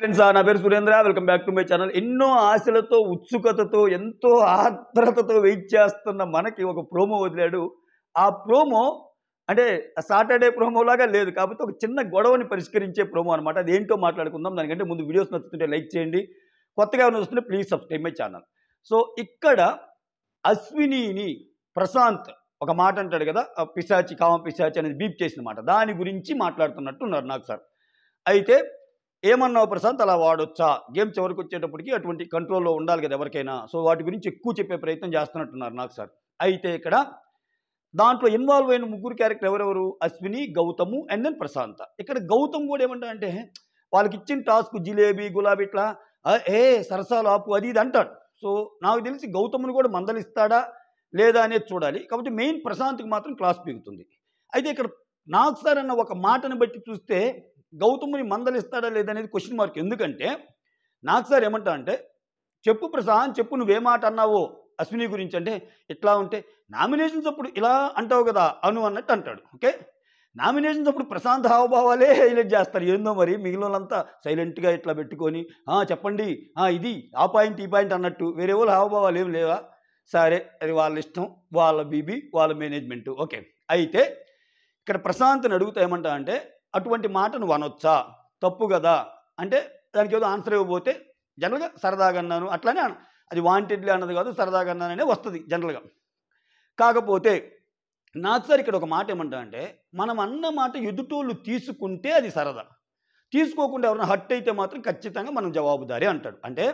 friends నా పేరు Surendra welcome back to my channel ఎన్నో ఆశలతో ఉత్సుకతతో ఎంతో ఆత్రతతో వెయిట్ చేస్తున్న మనకి ఒక ప్రోమో వదిలాడు ఆ ప్రోమో అంటే సాటర్డే ప్రోమో లాగా లేదు కాకపోతే ఒక చిన్న గొడవని పరిష్కరించే ప్రోమో అనమాట అదేంటో మాట్లాడుకుందాం దానికంటే ముందు వీడియోస్ నచ్చుతుంటే లైక్ చేయండి కొత్తగా వస్తుంటే please subscribe my channel so ఇక్కడ అశ్వినిని ప్రశాంత్ ఒక మాట అంటాడు కదా పిశాచి కామ పిశాచి అనేది బీప్ చేసిన మాట దాని గురించి మాట్లాడుతున్నట్టు ఉన్నారు నాకు సార్ అయితే ఏమన్నావు ప్రశాంత్ అలా వాడొచ్చా గేమ్ చివరికి వచ్చేటప్పటికి అటువంటి కంట్రోల్లో ఉండాలి కదా ఎవరికైనా సో వాటి గురించి ఎక్కువ చెప్పే ప్రయత్నం చేస్తున్నట్టున్నారు నాకు సార్ అయితే ఇక్కడ దాంట్లో ఇన్వాల్వ్ అయిన ముగ్గురు క్యారెక్టర్ ఎవరెవరు అశ్విని గౌతము అండ్ దెన్ ప్రశాంత ఇక్కడ గౌతమ్ కూడా ఏమంటా అంటే వాళ్ళకి ఇచ్చిన టాస్క్ జిలేబీ గులాబీ ఇట్లా ఏ సరసాలు ఆపు అది ఇది అంటాడు సో నాకు తెలిసి గౌతముని కూడా మందలిస్తాడా లేదా అనేది చూడాలి కాబట్టి మెయిన్ ప్రశాంత్కి మాత్రం క్లాస్ పీగుతుంది అయితే ఇక్కడ నాగ్ సార్ అన్న ఒక మాటను బట్టి చూస్తే గౌతముని మందలిస్తాడా లేదనేది క్వశ్చన్ మార్క్ ఎందుకంటే నాకు సార్ ఏమంటా అంటే చెప్పు ప్రసాద్ చెప్పు మాట అన్నావో అశ్విని గురించి అంటే ఇట్లా ఉంటే నామినేషన్స్ అప్పుడు ఇలా అంటావు కదా అను అన్నట్టు అంటాడు ఓకే నామినేషన్స్ అప్పుడు ప్రశాంత్ హావభావాలే హైలైట్ చేస్తారు ఏందో మరి మిగిలినంతా సైలెంట్గా ఇట్లా పెట్టుకొని చెప్పండి ఇది ఆ పాయింట్ ఈ పాయింట్ అన్నట్టు వేరే వాళ్ళు హావభావాలు ఏం లేవా సరే అది వాళ్ళ ఇష్టం వాళ్ళ బీబీ వాళ్ళ మేనేజ్మెంట్ ఓకే అయితే ఇక్కడ ప్రశాంత్ని అడుగుతా ఏమంటా అంటే అటువంటి మాటను వనొచ్చా తప్పు కదా అంటే దానికి ఏదో ఆన్సర్ ఇవ్వబోతే జనరల్గా సరదాగా అన్నాను అట్లానే అది వాంటెడ్లీ అన్నది కాదు సరదాగా అన్నాననే వస్తుంది జనరల్గా కాకపోతే నాకు సార్ ఇక్కడ ఒక మాట ఏమంటా అంటే మనం అన్న మాట ఎదుటోళ్ళు తీసుకుంటే అది సరదా తీసుకోకుండా ఎవరైనా హట్ అయితే మాత్రం ఖచ్చితంగా మనం జవాబుదారి అంటాడు అంటే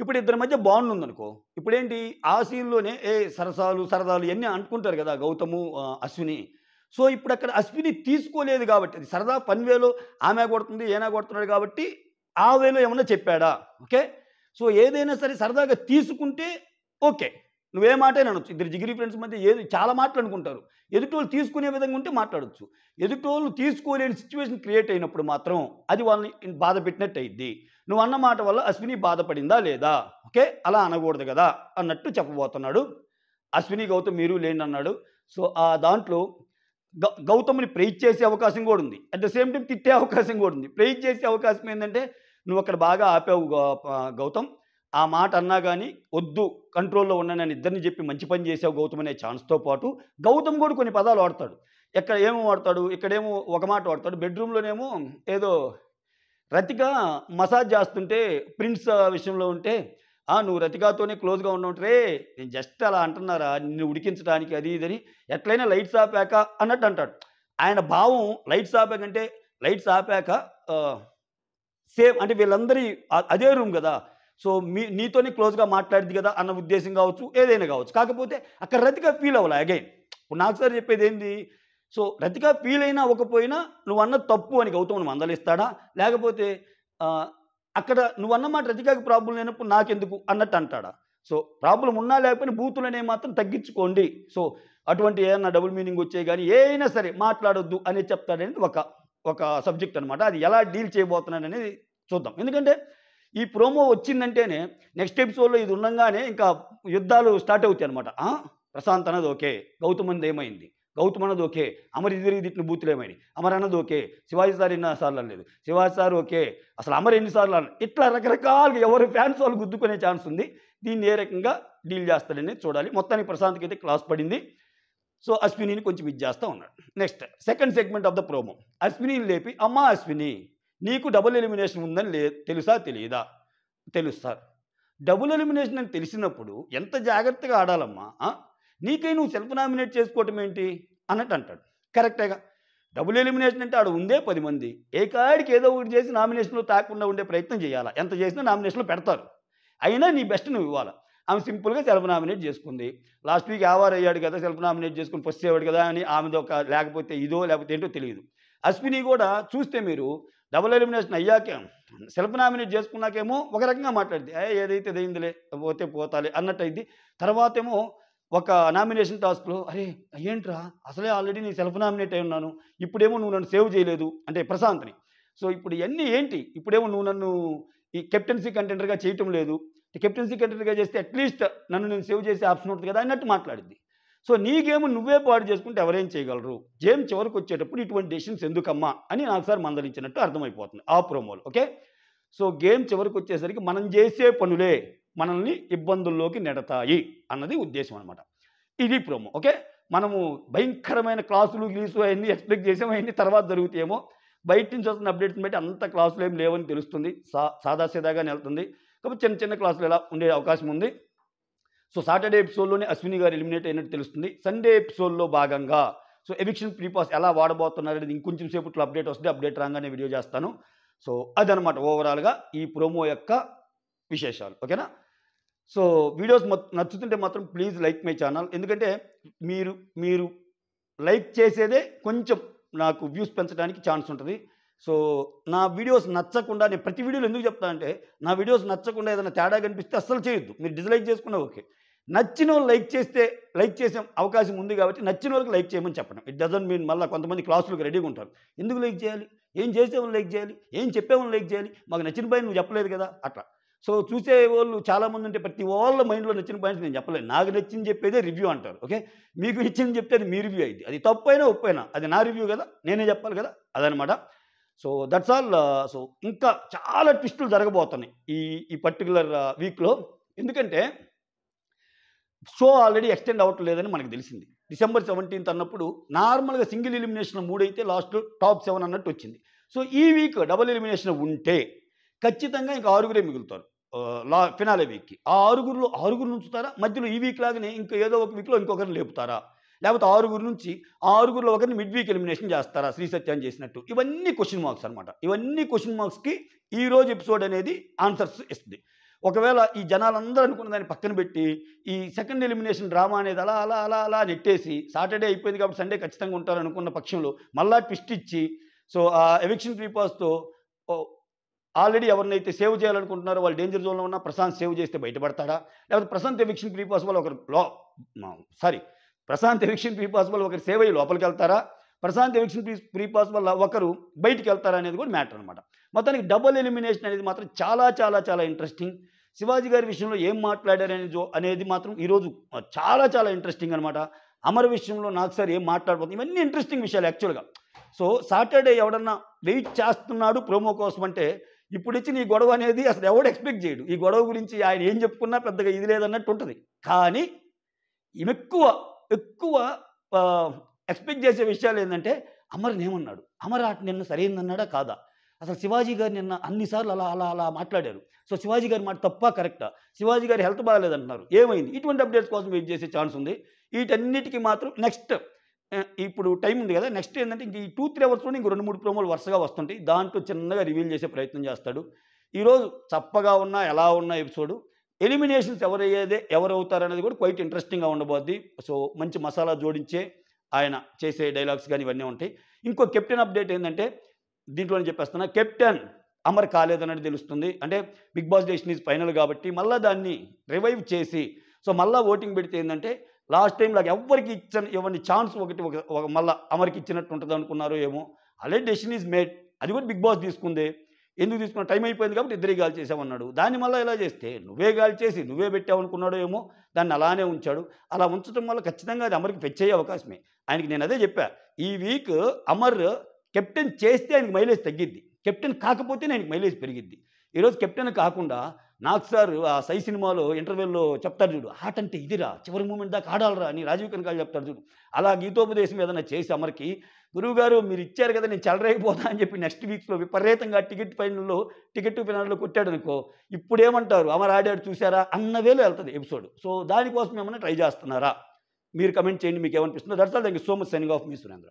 ఇప్పుడు ఇద్దరి మధ్య బాండ్ ఉందనుకో ఇప్పుడేంటి ఆ సీన్లోనే ఏ సరసాలు సరదాలు ఇవన్నీ అనుకుంటారు కదా గౌతము అశ్విని సో ఇప్పుడు అక్కడ అశ్విని తీసుకోలేదు కాబట్టి అది సరదా పనివేలో ఆమె కొడుతుంది ఏనా కొడుతున్నాడు కాబట్టి ఆ వేలో ఏమన్నా చెప్పాడా ఓకే సో ఏదైనా సరే సరదాగా తీసుకుంటే ఓకే నువ్వే మాట అనొచ్చు ఇద్దరు డిగ్రీ ఫ్రెండ్స్ మధ్య ఏది చాలా మాటలు అనుకుంటారు ఎదుటోళ్ళు తీసుకునే విధంగా ఉంటే మాట్లాడచ్చు ఎదుటోళ్ళు తీసుకోలేని సిచ్యువేషన్ క్రియేట్ అయినప్పుడు మాత్రం అది వాళ్ళని బాధ పెట్టినట్టు అయింది నువ్వు అన్న మాట వల్ల అశ్విని బాధపడిందా లేదా ఓకే అలా అనకూడదు కదా అన్నట్టు చెప్పబోతున్నాడు అశ్విని గౌతమ్ మీరు లేని అన్నాడు సో ఆ దాంట్లో గౌతమ్ని ప్రేజ్ చేసే అవకాశం కూడా ఉంది అట్ ద సేమ్ టైం తిట్టే అవకాశం కూడా ఉంది ప్రేజ్ చేసే అవకాశం ఏంటంటే నువ్వు అక్కడ బాగా ఆపావు గౌతమ్ ఆ మాట అన్నా కానీ వద్దు కంట్రోల్లో ఉన్న నేను ఇద్దరిని చెప్పి మంచి పని చేసావు గౌతమ్ అనే ఛాన్స్తో పాటు గౌతమ్ కూడా కొన్ని పదాలు వాడతాడు ఎక్కడ ఏమో వాడతాడు ఇక్కడేమో ఒక మాట వాడతాడు బెడ్రూమ్లోనేమో ఏదో రతిక మసాజ్ చేస్తుంటే ప్రిన్స్ విషయంలో ఉంటే నువ్వు రతికాతోనే క్లోజ్గా ఉండవుంటరే నేను జస్ట్ అలా అంటున్నారా నిన్ను ఉడికించడానికి అది ఇదని ఎట్లయినా లైట్స్ ఆపాక అన్నట్టు అంటాడు ఆయన భావం లైట్స్ ఆపాకంటే లైట్స్ ఆపాక సేమ్ అంటే వీళ్ళందరి అదే రూమ్ కదా సో మీ నీతోనే క్లోజ్గా మాట్లాడింది కదా అన్న ఉద్దేశం కావచ్చు ఏదైనా కావచ్చు కాకపోతే అక్కడ రతిగా ఫీల్ అవ్వాలి అగైన్ ఇప్పుడు నాకు సార్ చెప్పేది ఏంది సో రతిగా ఫీల్ అయినా అవ్వకపోయినా నువ్వు అన్న తప్పు అని గౌతమ్ని మందలిస్తాడా లేకపోతే అక్కడ నువ్వు అన్నమాట రజికాకి ప్రాబ్లం లేనప్పుడు నాకెందుకు అన్నట్టు అంటాడా సో ప్రాబ్లం ఉన్నా లేకపోయినా బూతులనే మాత్రం తగ్గించుకోండి సో అటువంటి ఏదైనా డబుల్ మీనింగ్ వచ్చే కానీ ఏదైనా సరే మాట్లాడొద్దు అనేది చెప్తాడనేది ఒక ఒక సబ్జెక్ట్ అనమాట అది ఎలా డీల్ చేయబోతున్నాడు అనేది చూద్దాం ఎందుకంటే ఈ ప్రోమో వచ్చిందంటేనే నెక్స్ట్ ఎపిసోడ్లో ఇది ఉండగానే ఇంకా యుద్ధాలు స్టార్ట్ అవుతాయి అనమాట ప్రశాంత్ అనేది ఓకే గౌతమ్ ఏమైంది అన్నది ఓకే అమర్ ಅಮರ್ ಇದಿರಿಗಿಟ್ಟು బూతులేమని అమర్ అన్నది ఓకే శివాజీ సార్ సార్లు అనలేదు శివాజీ సార్ ఓకే అసలు అమర్ ఎన్నిసార్లు అన్న ఇట్లా రకరకాలుగా ఎవరు ఫ్యాన్స్ వాళ్ళు గుద్దుకునే ఛాన్స్ ఉంది దీన్ని ఏ రకంగా డీల్ చేస్తాడని చూడాలి మొత్తానికి ప్రశాంత్కి అయితే క్లాస్ పడింది సో అశ్వినిని కొంచెం ఇది చేస్తూ ఉన్నాడు next second segment of the promo అశ్వినిని లేపి అమ్మా అశ్విని నీకు డబుల్ ఎలిమినేషన్ ఉందని లే తెలుసా తెలియదా తెలుసు సార్ డబుల్ ఎలిమినేషన్ అని తెలిసినప్పుడు ఎంత జాగ్రత్తగా ఆడాలమ్మా నీకై నువ్వు సెల్ఫ్ నామినేట్ చేసుకోవటం ఏంటి అన్నట్టు అంటాడు కరెక్టేగా డబుల్ ఎలిమినేషన్ అంటే ఆడు ఉందే పది మంది ఏ కాడికి ఏదో ఒకటి చేసి నామినేషన్లో తాకుండా ఉండే ప్రయత్నం చేయాలి ఎంత చేసినా నామినేషన్లో పెడతారు అయినా నీ బెస్ట్ నువ్వు ఇవ్వాలి ఆమె సింపుల్గా సెల్ఫ్ నామినేట్ చేసుకుంది లాస్ట్ వీక్ ఆవార్ అయ్యాడు కదా సెల్ఫ్ నామినేట్ చేసుకుని ఫస్ట్ అయ్యాడు కదా అని ఆమెది ఒక లేకపోతే ఇదో లేకపోతే ఏంటో తెలియదు అశ్విని కూడా చూస్తే మీరు డబుల్ ఎలిమినేషన్ అయ్యాక సెల్ఫ్ నామినేట్ చేసుకున్నాకేమో ఒక రకంగా మాట్లాడింది ఏదైతే అయిందిలే పోతే పోతాలి అన్నట్టు అయింది తర్వాత ఏమో ఒక నామినేషన్ టాస్క్లో అరే అయ్యేంట్రా అసలే ఆల్రెడీ నేను సెల్ఫ్ నామినేట్ అయి ఉన్నాను ఇప్పుడేమో నువ్వు నన్ను సేవ్ చేయలేదు అంటే ప్రశాంత్ని సో ఇప్పుడు ఇవన్నీ ఏంటి ఇప్పుడేమో నువ్వు నన్ను ఈ కెప్టెన్సీ కంటెంటర్గా చేయటం లేదు కెప్టెన్సీ కంటెంటర్గా చేస్తే అట్లీస్ట్ నన్ను నేను సేవ్ చేసే ఆప్షన్ ఉంటుంది కదా అన్నట్టు మాట్లాడింది సో నీ గేమ్ నువ్వే పాడు చేసుకుంటే ఎవరేం చేయగలరు గేమ్ చివరికి వచ్చేటప్పుడు ఇటువంటి డెసిషన్స్ ఎందుకమ్మా అని నాకు సార్ మందలించినట్టు అర్థమైపోతుంది ఆ ప్రోమోలు ఓకే సో గేమ్ చివరికి వచ్చేసరికి మనం చేసే పనులే మనల్ని ఇబ్బందుల్లోకి నెడతాయి అన్నది ఉద్దేశం అనమాట ఇది ప్రోమో ఓకే మనము భయంకరమైన క్లాసులు గీసు అవన్నీ ఎక్స్పెక్ట్ చేసాం అవన్నీ తర్వాత జరుగుతాయేమో బయట నుంచి వస్తున్న అప్డేట్స్ బట్టి అంత క్లాసులు ఏం లేవని తెలుస్తుంది సా సాదాసీదాగానే వెళ్తుంది కాబట్టి చిన్న చిన్న క్లాసులు ఎలా ఉండే అవకాశం ఉంది సో సాటర్డే ఎపిసోడ్లోనే అశ్విని గారు ఎలిమినేట్ అయినట్టు తెలుస్తుంది సండే ఎపిసోడ్లో భాగంగా సో ఎవిక్షన్ ప్రీపాస్ ఎలా వాడబోతున్నారు అనేది ఇంకొంచెం సేపట్లో అప్డేట్ వస్తుంది అప్డేట్ రాగానే వీడియో చేస్తాను సో అదనమాట ఓవరాల్గా ఈ ప్రోమో యొక్క విశేషాలు ఓకేనా సో వీడియోస్ నచ్చుతుంటే మాత్రం ప్లీజ్ లైక్ మై ఛానల్ ఎందుకంటే మీరు మీరు లైక్ చేసేదే కొంచెం నాకు వ్యూస్ పెంచడానికి ఛాన్స్ ఉంటుంది సో నా వీడియోస్ నచ్చకుండా నేను ప్రతి వీడియోలో ఎందుకు చెప్తానంటే నా వీడియోస్ నచ్చకుండా ఏదైనా తేడా కనిపిస్తే అస్సలు చేయొద్దు మీరు డిస్లైక్ చేసుకున్నా ఓకే నచ్చిన వాళ్ళు లైక్ చేస్తే లైక్ చేసే అవకాశం ఉంది కాబట్టి నచ్చిన వాళ్ళకి లైక్ చేయమని చెప్పడం ఇట్ డజంట్ మీన్ మళ్ళీ కొంతమంది క్లాసులకు రెడీగా ఉంటారు ఎందుకు లైక్ చేయాలి ఏం చేసేవాళ్ళు లైక్ చేయాలి ఏం చెప్పేవాళ్ళు లైక్ చేయాలి మాకు నచ్చిన పైన నువ్వు చెప్పలేదు కదా అట్లా సో చూసే వాళ్ళు చాలామంది ఉంటే ప్రతి వాళ్ళ మైండ్లో నచ్చిన పాయింట్స్ నేను చెప్పలేదు నాకు నచ్చింది చెప్పేదే రివ్యూ అంటారు ఓకే మీకు నచ్చింది చెప్తే అది మీ రివ్యూ అయింది అది తప్పైనా ఒప్పైనా అది నా రివ్యూ కదా నేనే చెప్పాలి కదా అదనమాట సో దట్స్ ఆల్ సో ఇంకా చాలా ట్విస్టులు జరగబోతున్నాయి ఈ ఈ పర్టికులర్ వీక్లో ఎందుకంటే షో ఆల్రెడీ ఎక్స్టెండ్ లేదని మనకు తెలిసింది డిసెంబర్ సెవెంటీన్త్ అన్నప్పుడు నార్మల్గా సింగిల్ ఎలిమినేషన్ మూడైతే లాస్ట్ టాప్ సెవెన్ అన్నట్టు వచ్చింది సో ఈ వీక్ డబుల్ ఎలిమినేషన్ ఉంటే ఖచ్చితంగా ఇంకా ఆరుగురే మిగులుతారు లా ఫినాలే వీక్కి ఆ ఆరుగురులో ఆరుగురు ఉంచుతారా మధ్యలో ఈ వీక్ లాగానే ఇంకా ఏదో ఒక వీక్లో ఇంకొకరిని లేపుతారా లేకపోతే ఆరుగురు నుంచి ఆరుగురులో ఒకరిని మిడ్ వీక్ ఎలిమినేషన్ చేస్తారా శ్రీ సత్యాన్ని చేసినట్టు ఇవన్నీ క్వశ్చన్ మార్క్స్ అనమాట ఇవన్నీ క్వశ్చన్ మార్క్స్కి ఈ రోజు ఎపిసోడ్ అనేది ఆన్సర్స్ ఇస్తుంది ఒకవేళ ఈ జనాలందరూ అనుకున్న దాన్ని పక్కన పెట్టి ఈ సెకండ్ ఎలిమినేషన్ డ్రామా అనేది అలా అలా అలా అలా నెట్టేసి సాటర్డే అయిపోయింది కాబట్టి సండే ఖచ్చితంగా ఉంటారు అనుకున్న పక్షంలో మళ్ళా ట్విస్ట్ ఇచ్చి సో ఆ ఎవిక్షన్ ప్రీపాస్తో ఆల్రెడీ ఎవరినైతే సేవ్ చేయాలనుకుంటున్నారో వాళ్ళు డేంజర్ జోన్లో ఉన్నా ప్రశాంత్ సేవ్ చేస్తే బయటపడతాడా లేకపోతే ప్రశాంత్ ఎవిక్షన్ ఫ్రీ పాసిబుల్ ఒకరు లో sorry Prashant eviction free possible ఒకరు సేవ్ అయ్యి లోపలికి వెళ్తారా Prashant eviction pre free possible ఒకరు బయటికి వెళ్తారా అనేది కూడా మ్యాటర్ అనమాట మొత్తానికి డబుల్ ఎలిమినేషన్ అనేది మాత్రం చాలా చాలా చాలా ఇంట్రెస్టింగ్ శివాజీ గారి విషయంలో ఏం అనేది అనేది మాత్రం ఈరోజు చాలా చాలా ఇంట్రెస్టింగ్ అనమాట అమర విషయంలో నాకు సార్ ఏం మాట్లాడబోతుంది ఇవన్నీ ఇంట్రెస్టింగ్ విషయాలు యాక్చువల్గా సో సాటర్డే ఎవడన్నా వెయిట్ చేస్తున్నాడు ప్రోమో కోసం అంటే ఇప్పుడు ఇచ్చిన నీ గొడవ అనేది అసలు ఎవడు ఎక్స్పెక్ట్ చేయడు ఈ గొడవ గురించి ఆయన ఏం చెప్పుకున్నా పెద్దగా ఇది లేదన్నట్టు ఉంటుంది కానీ ఎక్కువ ఎక్కువ ఎక్స్పెక్ట్ చేసే విషయాలు ఏంటంటే అమర్ ఏమన్నాడు అమర్ ఆట నిన్న సరైందన్నాడా కాదా అసలు శివాజీ గారు నిన్న అన్నిసార్లు అలా అలా అలా మాట్లాడారు సో శివాజీ గారి మాట తప్ప కరెక్టా శివాజీ గారి హెల్త్ బాగాలేదంటున్నారు ఏమైంది ఇటువంటి అప్డేట్స్ కోసం వెయిట్ చేసే ఛాన్స్ ఉంది వీటన్నిటికీ మాత్రం నెక్స్ట్ ఇప్పుడు టైం ఉంది కదా నెక్స్ట్ ఏంటంటే ఇంక ఈ టూ త్రీ అవర్స్లో ఇంక రెండు మూడు ప్రోమోలు వరుసగా వస్తుంటాయి దాంట్లో చిన్నగా రివీల్ చేసే ప్రయత్నం చేస్తాడు ఈరోజు చప్పగా ఉన్న ఎలా ఉన్న ఎపిసోడ్ ఎలిమినేషన్స్ ఎవరయ్యేదే ఎవరవుతారనేది కూడా క్వైట్ ఇంట్రెస్టింగ్గా ఉండబోద్ది సో మంచి మసాలా జోడించే ఆయన చేసే డైలాగ్స్ కానీ ఇవన్నీ ఉంటాయి ఇంకో కెప్టెన్ అప్డేట్ ఏంటంటే దీంట్లోనే చెప్పేస్తున్నా కెప్టెన్ అమర్ కాలేదన్నది తెలుస్తుంది అంటే బిగ్ బాస్ డెస్టినీస్ ఫైనల్ కాబట్టి మళ్ళీ దాన్ని రివైవ్ చేసి సో మళ్ళీ ఓటింగ్ పెడితే ఏంటంటే లాస్ట్ టైం లాగా ఎవరికి ఇచ్చిన ఇవన్నీ ఛాన్స్ ఒకటి ఒక మళ్ళీ అమరికి ఇచ్చినట్టు ఉంటుంది అనుకున్నారు ఏమో అలే డెసిషన్ ఈజ్ మేడ్ అది కూడా బిగ్ బాస్ తీసుకుంది ఎందుకు తీసుకున్న టైం అయిపోయింది కాబట్టి ఇద్దరే గాలి చేసామన్నాడు దాన్ని మళ్ళీ ఇలా చేస్తే నువ్వే గాలి చేసి నువ్వే పెట్టావు అనుకున్నాడో ఏమో దాన్ని అలానే ఉంచాడు అలా ఉంచడం వల్ల ఖచ్చితంగా అది అమర్కి పెచ్చే అవకాశమే ఆయనకి నేను అదే చెప్పా ఈ వీక్ అమర్ కెప్టెన్ చేస్తే ఆయనకి మైలేజ్ తగ్గిద్ది కెప్టెన్ కాకపోతే ఆయనకి మైలేజ్ పెరిగిద్ది ఈరోజు కెప్టెన్ కాకుండా నాగ్ సార్ ఆ సై సినిమాలో ఇంటర్వ్యూలో చెప్తారు చూడు ఆట అంటే ఇదిరా చివరి మూమెంట్ దాకా ఆడాలరా అని రాజీవ్ కనకాలు చెప్తారు చూడు అలా గీతోపదేశం ఏదైనా చేసి అమర్కి గురువుగారు మీరు ఇచ్చారు కదా నేను చెలరేగిపోతా అని చెప్పి నెక్స్ట్ వీక్స్లో విపరీతంగా టికెట్ పైనల్లో టికెట్ పైనల్లో కొట్టాడు అనుకో ఇప్పుడేమంటారు అమర్ ఆడాడు చూసారా వేలు వెళ్తుంది ఎపిసోడ్ సో దానికోసం ఏమైనా ట్రై చేస్తున్నారా మీరు కమెంట్ చేయండి మీకు ఏమనిపిస్తుందో దర్శనం thank you so much signing off మీ సురేంద్ర